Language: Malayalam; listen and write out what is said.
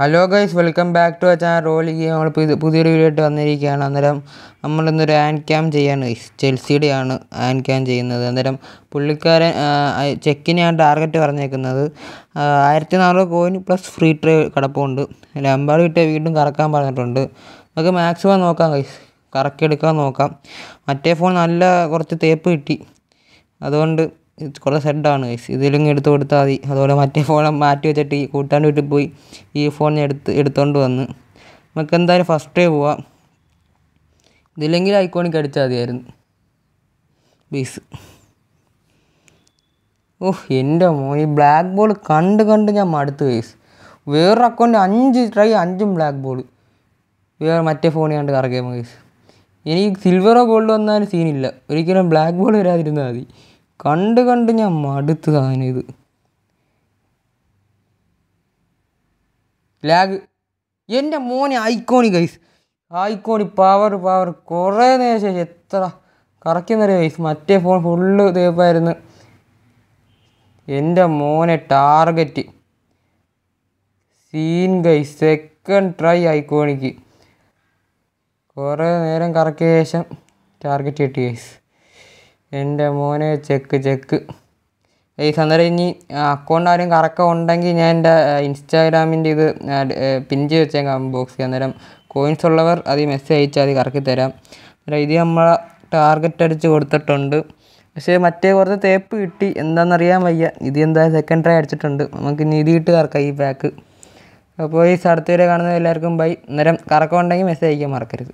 hello guys welcome back to ആ ചാനൽ റോളിക്ക് നമ്മൾ പുതിയൊരു വീഡിയോ ആയിട്ട് വന്നിരിക്കുകയാണ് അന്നേരം നമ്മളിന്നൊരു ആൻഡ് ക്യാം ചെയ്യാണ് ഗൈസ് ആണ് ആൻഡ് ക്യാം ചെയ്യുന്നത് അന്നേരം പുള്ളിക്കാരൻ ചെക്കിനെയാണ് ടാർഗറ്റ് പറഞ്ഞേക്കുന്നത് ആയിരത്തി നാനൂറ് കോയിൻ പ്ലസ് ഫ്രീ ട്രേ കിടപ്പുണ്ട് ലമ്പാട് കിട്ടിയ വീണ്ടും കറക്കാൻ പറഞ്ഞിട്ടുണ്ട് നമുക്ക് മാക്സിമം നോക്കാം ഗൈസ് കറക്കിയെടുക്കാൻ നോക്കാം മറ്റേ ഫോൺ നല്ല കുറച്ച് തേപ്പ് കിട്ടി അതുകൊണ്ട് കുറേ സെഡാണ് ഗൈസ് ഇതിലിങ്ങ് എടുത്ത് കൊടുത്താൽ മതി അതുപോലെ മറ്റേ ഫോൺ മാറ്റി വെച്ചിട്ട് ഈ കൂട്ടാൻ്റെ വീട്ടിൽ പോയി ഈ ഫോൺ എടുത്ത് എടുത്തുകൊണ്ട് വന്ന് നമുക്ക് എന്തായാലും ഫസ്റ്റ് ഡേ പോവാം ഇതില്ലെങ്കിൽ ഐക്കോണിക്ക് അടിച്ചാൽ മതിയായിരുന്നു ബീസ് ഓഹ് എൻ്റെ മോ ഈ ബ്ലാക്ക് ബോൾ കണ്ട് കണ്ട് ഞാൻ മടുത്ത് ഗൈസ് വേറൊരു അക്കൗണ്ട് അഞ്ച് ട്രൈ അഞ്ചും ബ്ലാക്ക് ബോൾ വേറെ മറ്റേ ഫോണിൽ കണ്ട് കറക്കിയ ഗൈസ് എനിക്ക് സിൽവറോ ഗോൾഡ് വന്നാലും സീനില്ല ഒരിക്കലും ബ്ലാക്ക് ബോൾ വരാതിരുന്നാൽ മതി കണ്ട് കണ്ട് ഞാൻ മടുത്ത് സാധനം ഇത് ലാഗ് എൻ്റെ മോനെ ഐക്കോണി കൈസ് ഐക്കോണി പവർ പവർ കുറേ നേരം ശേഷം എത്ര ഒരു കൈസ് മറ്റേ ഫോൺ ഫുള്ള് തേപ്പായിരുന്നു എൻ്റെ മോനെ target scene guys second try iconic കുറേ നേരം കറക്കിയ ശേഷം ടാർഗറ്റ് കിട്ടി ഗൈസ് എൻ്റെ മോനെ ചെക്ക് ചെക്ക് ഈ അന്നേരം ഇനി അക്കൗണ്ട് ആരും കറക്കം ഉണ്ടെങ്കിൽ ഞാൻ എൻ്റെ ഇൻസ്റ്റാഗ്രാമിൻ്റെ ഇത് പിൻ ചെയ്ത് വെച്ചേക്കാം ബോക്സിൽ അന്നേരം കോയിൻസ് ഉള്ളവർ അത് മെസ്സേജ് അയച്ചാൽ അത് കറക്കി തരാം അന്നേരം ഇത് നമ്മൾ ടാർഗറ്റ് അടിച്ച് കൊടുത്തിട്ടുണ്ട് പക്ഷേ മറ്റേ കുറച്ച് തേപ്പ് കിട്ടി എന്താണെന്നറിയാൻ വയ്യ ഇത് എന്താ സെക്കൻഡ് ട്രൈ അടിച്ചിട്ടുണ്ട് നമുക്ക് ഇനി ഇത് കറക്കാം ഈ പാക്ക് അപ്പോൾ ഈ സ്ഥലത്ത് വരെ കാണുന്ന എല്ലാവർക്കും ബൈ അന്നേരം കറക്കം ഉണ്ടെങ്കിൽ മെസ്സേജ് അയക്കാൻ മറക്കരുത്